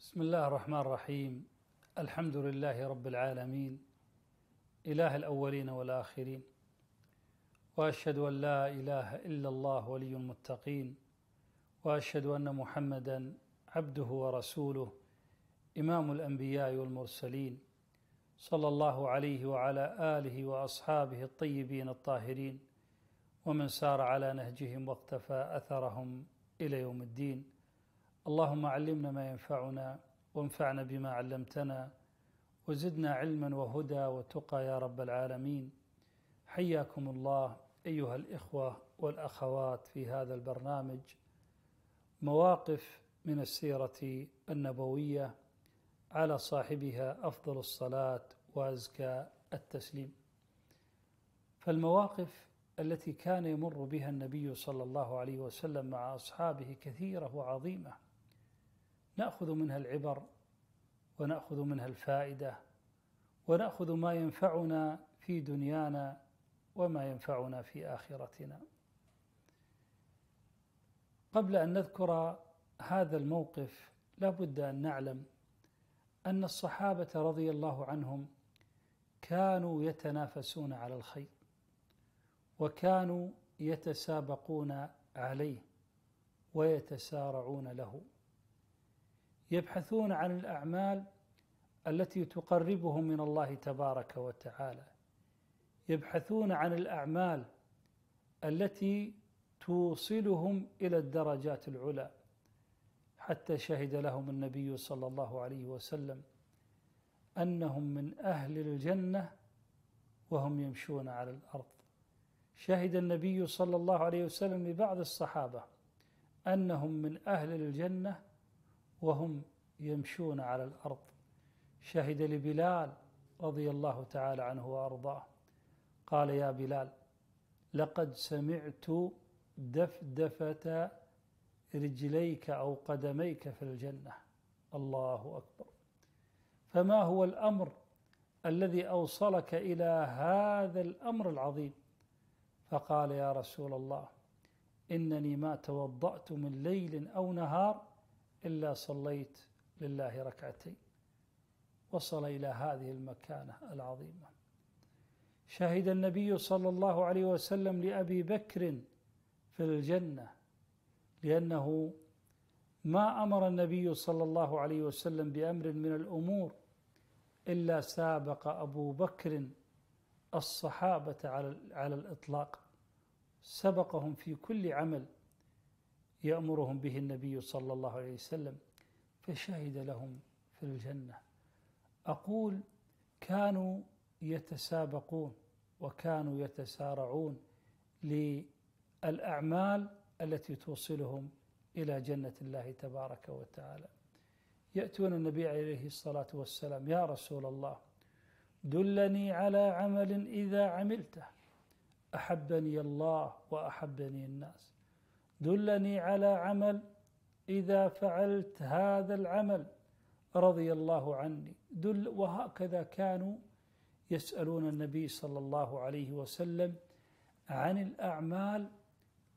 بسم الله الرحمن الرحيم الحمد لله رب العالمين إله الأولين والآخرين وأشهد أن لا إله إلا الله ولي المتقين وأشهد أن محمدا عبده ورسوله إمام الأنبياء والمرسلين صلى الله عليه وعلى آله وأصحابه الطيبين الطاهرين ومن سار على نهجهم واقتفى أثرهم إلى يوم الدين اللهم علمنا ما ينفعنا وانفعنا بما علمتنا وزدنا علما وهدى وتقى يا رب العالمين حياكم الله ايها الاخوه والاخوات في هذا البرنامج مواقف من السيره النبويه على صاحبها افضل الصلاه وازكى التسليم فالمواقف التي كان يمر بها النبي صلى الله عليه وسلم مع اصحابه كثيره وعظيمه ناخذ منها العبر وناخذ منها الفائده وناخذ ما ينفعنا في دنيانا وما ينفعنا في اخرتنا قبل ان نذكر هذا الموقف لا بد ان نعلم ان الصحابه رضي الله عنهم كانوا يتنافسون على الخير وكانوا يتسابقون عليه ويتسارعون له يبحثون عن الاعمال التي تقربهم من الله تبارك وتعالى يبحثون عن الاعمال التي توصلهم الى الدرجات العلى حتى شهد لهم النبي صلى الله عليه وسلم انهم من اهل الجنه وهم يمشون على الارض شهد النبي صلى الله عليه وسلم لبعض الصحابه انهم من اهل الجنه وهم يمشون على الارض شهد لبلال رضي الله تعالى عنه وارضاه قال يا بلال لقد سمعت دفدفه رجليك او قدميك في الجنه الله اكبر فما هو الامر الذي اوصلك الى هذا الامر العظيم فقال يا رسول الله انني ما توضات من ليل او نهار إلا صليت لله ركعتين وصل إلى هذه المكانة العظيمة شهد النبي صلى الله عليه وسلم لأبي بكر في الجنة لأنه ما أمر النبي صلى الله عليه وسلم بأمر من الأمور إلا سابق أبو بكر الصحابة على على الإطلاق سبقهم في كل عمل يأمرهم به النبي صلى الله عليه وسلم فشهد لهم في الجنة أقول كانوا يتسابقون وكانوا يتسارعون للأعمال التي توصلهم إلى جنة الله تبارك وتعالى يأتون النبي عليه الصلاة والسلام يا رسول الله دلني على عمل إذا عملته أحبني الله وأحبني الناس دلني على عمل إذا فعلت هذا العمل رضي الله عني دل وهكذا كانوا يسألون النبي صلى الله عليه وسلم عن الأعمال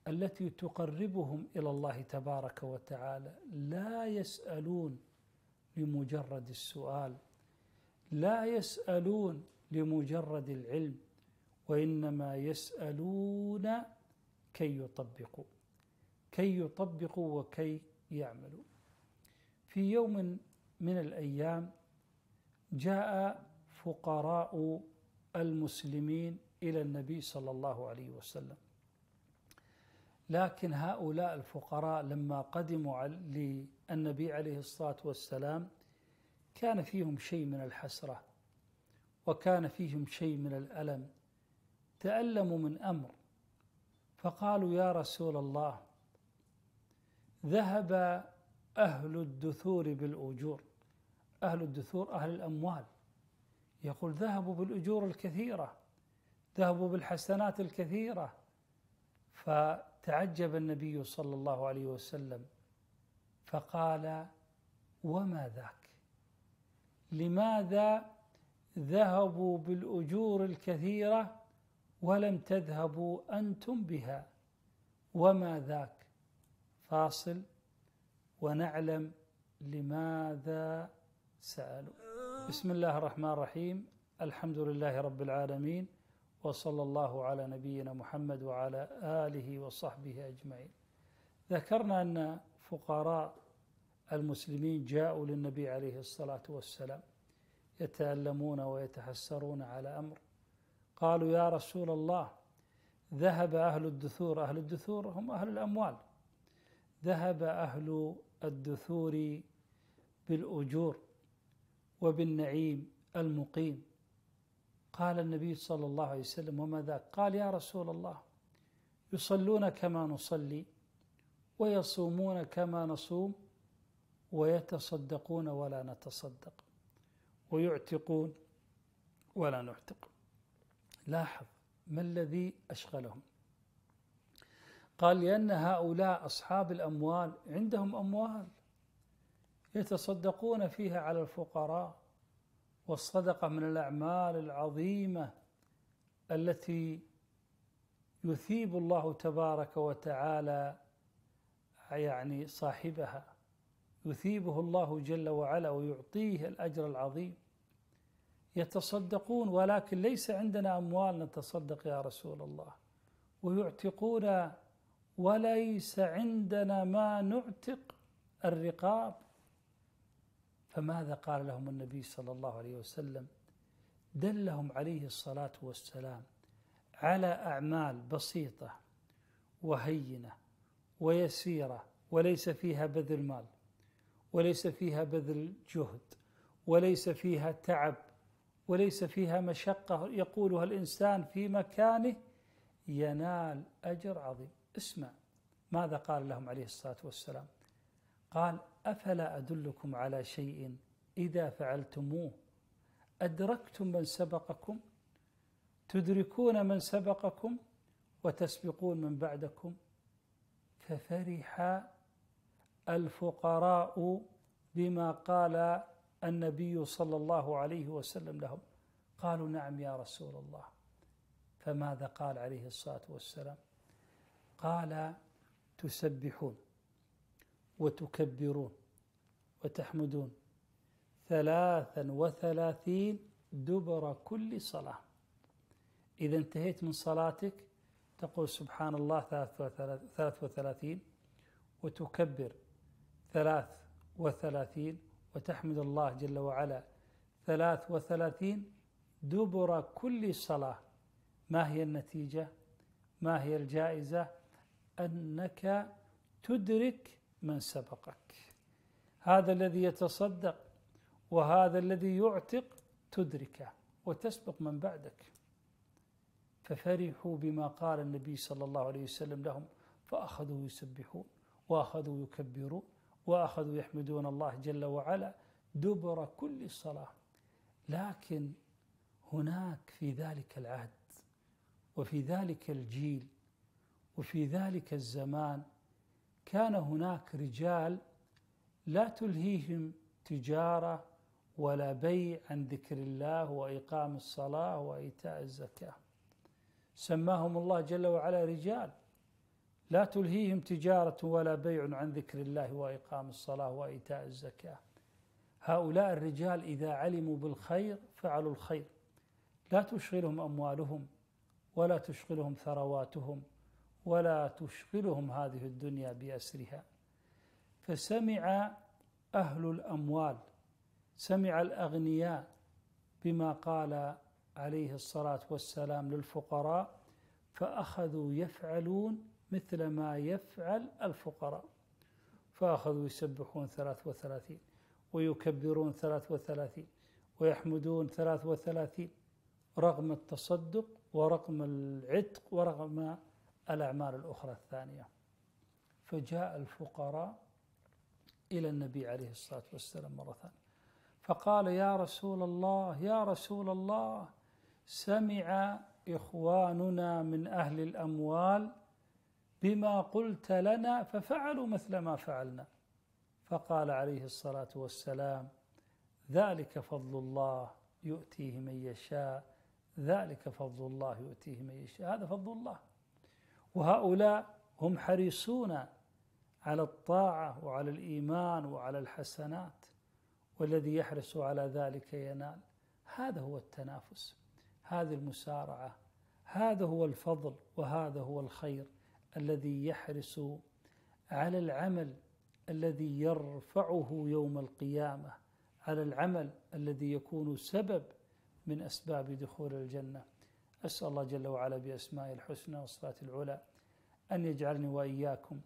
التي تقربهم إلى الله تبارك وتعالى لا يسألون لمجرد السؤال لا يسألون لمجرد العلم وإنما يسألون كي يطبقوا كي يطبقوا وكي يعملوا في يوم من الايام جاء فقراء المسلمين الى النبي صلى الله عليه وسلم لكن هؤلاء الفقراء لما قدموا للنبي عليه الصلاه والسلام كان فيهم شيء من الحسره وكان فيهم شيء من الالم تالموا من امر فقالوا يا رسول الله ذهب أهل الدثور بالأجور أهل الدثور أهل الأموال يقول ذهبوا بالأجور الكثيرة ذهبوا بالحسنات الكثيرة فتعجب النبي صلى الله عليه وسلم فقال وما ذاك لماذا ذهبوا بالأجور الكثيرة ولم تذهبوا أنتم بها وما ذاك فاصل ونعلم لماذا سالوا بسم الله الرحمن الرحيم الحمد لله رب العالمين وصلى الله على نبينا محمد وعلى اله وصحبه اجمعين ذكرنا ان فقراء المسلمين جاءوا للنبي عليه الصلاه والسلام يتالمون ويتحسرون على امر قالوا يا رسول الله ذهب اهل الدثور اهل الدثور هم اهل الاموال ذهب أهل الدثور بالأجور وبالنعيم المقيم قال النبي صلى الله عليه وسلم وما ذاك قال يا رسول الله يصلون كما نصلي ويصومون كما نصوم ويتصدقون ولا نتصدق ويعتقون ولا نعتق لاحظ ما الذي أشغلهم قال لأن هؤلاء أصحاب الأموال عندهم أموال يتصدقون فيها على الفقراء والصدقة من الأعمال العظيمة التي يثيب الله تبارك وتعالى يعني صاحبها يثيبه الله جل وعلا ويعطيه الأجر العظيم يتصدقون ولكن ليس عندنا أموال نتصدق يا رسول الله ويعتقون وليس عندنا ما نعتق الرقاب فماذا قال لهم النبي صلى الله عليه وسلم دلهم عليه الصلاة والسلام على أعمال بسيطة وهينة ويسيرة وليس فيها بذل مال وليس فيها بذل جهد وليس فيها تعب وليس فيها مشقة يقولها الإنسان في مكانه ينال أجر عظيم اسمع ماذا قال لهم عليه الصلاة والسلام قال أفلا أدلكم على شيء إذا فعلتموه أدركتم من سبقكم تدركون من سبقكم وتسبقون من بعدكم ففرح الفقراء بما قال النبي صلى الله عليه وسلم لهم قالوا نعم يا رسول الله فماذا قال عليه الصلاه والسلام قال تسبحون وتكبرون وتحمدون ثلاثا وثلاثين دبر كل صلاة إذا انتهيت من صلاتك تقول سبحان الله ثلاث وثلاثين وتكبر ثلاث وثلاثين وتحمد الله جل وعلا ثلاث وثلاثين دبر كل صلاة ما هي النتيجة ما هي الجائزة أنك تدرك من سبقك هذا الذي يتصدق وهذا الذي يعتق تدركه وتسبق من بعدك ففرحوا بما قال النبي صلى الله عليه وسلم لهم فأخذوا يسبحون وأخذوا يكبرون وأخذوا يحمدون الله جل وعلا دبر كل صلاة لكن هناك في ذلك العهد وفي ذلك الجيل وفي ذلك الزمان كان هناك رجال لا تلهيهم تجاره ولا بيع عن ذكر الله واقام الصلاه وايتاء الزكاه سماهم الله جل وعلا رجال لا تلهيهم تجاره ولا بيع عن ذكر الله واقام الصلاه وايتاء الزكاه هؤلاء الرجال اذا علموا بالخير فعلوا الخير لا تشغلهم اموالهم ولا تشغلهم ثرواتهم ولا تشغلهم هذه الدنيا بأسرها فسمع أهل الأموال سمع الأغنياء بما قال عليه الصلاة والسلام للفقراء فأخذوا يفعلون مثل ما يفعل الفقراء فأخذوا يسبحون 33 ويكبرون 33 ويحمدون 33 رغم التصدق ورغم العتق ورغم الأعمال الأخرى الثانية فجاء الفقراء إلى النبي عليه الصلاة والسلام مرة ثانية فقال يا رسول الله يا رسول الله سمع إخواننا من أهل الأموال بما قلت لنا ففعلوا مثل ما فعلنا فقال عليه الصلاة والسلام ذلك فضل الله يؤتيه من يشاء ذلك فضل الله يؤتيه من يشاء هذا فضل الله وهؤلاء هم حريصون على الطاعة وعلى الإيمان وعلى الحسنات والذي يحرص على ذلك ينال هذا هو التنافس هذه المسارعة هذا هو الفضل وهذا هو الخير الذي يحرص على العمل الذي يرفعه يوم القيامة على العمل الذي يكون سبب من أسباب دخول الجنة أسأل الله جل وعلا بأسماء الحسنى وصفات العلى أن يجعلني وإياكم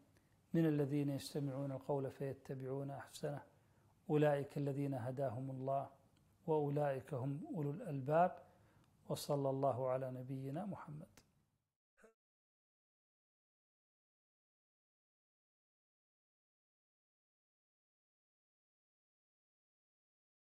من الذين يستمعون القول فيتبعون أحسنه أولئك الذين هداهم الله وأولئك هم أولو الألباب وصلى الله على نبينا محمد